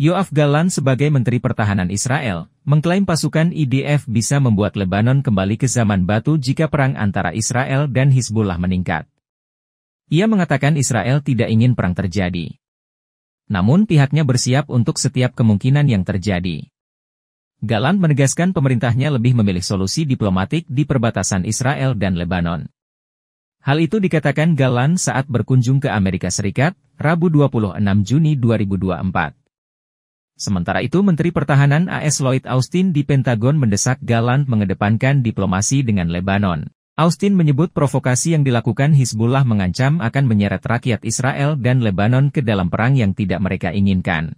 Yoav Galan sebagai Menteri Pertahanan Israel, mengklaim pasukan IDF bisa membuat Lebanon kembali ke zaman batu jika perang antara Israel dan Hizbullah meningkat. Ia mengatakan Israel tidak ingin perang terjadi. Namun pihaknya bersiap untuk setiap kemungkinan yang terjadi. Galan menegaskan pemerintahnya lebih memilih solusi diplomatik di perbatasan Israel dan Lebanon. Hal itu dikatakan Galan saat berkunjung ke Amerika Serikat, Rabu 26 Juni 2024. Sementara itu Menteri Pertahanan AS Lloyd Austin di Pentagon mendesak Galant mengedepankan diplomasi dengan Lebanon. Austin menyebut provokasi yang dilakukan Hizbullah mengancam akan menyeret rakyat Israel dan Lebanon ke dalam perang yang tidak mereka inginkan.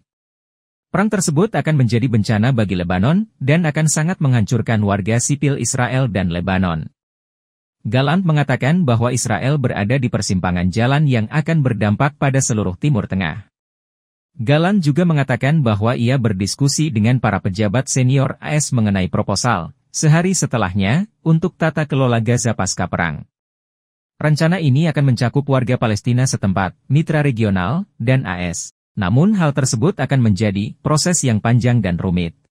Perang tersebut akan menjadi bencana bagi Lebanon dan akan sangat menghancurkan warga sipil Israel dan Lebanon. Galant mengatakan bahwa Israel berada di persimpangan jalan yang akan berdampak pada seluruh Timur Tengah. Galan juga mengatakan bahwa ia berdiskusi dengan para pejabat senior AS mengenai proposal, sehari setelahnya, untuk tata kelola Gaza pasca perang. Rencana ini akan mencakup warga Palestina setempat, mitra regional, dan AS. Namun hal tersebut akan menjadi proses yang panjang dan rumit.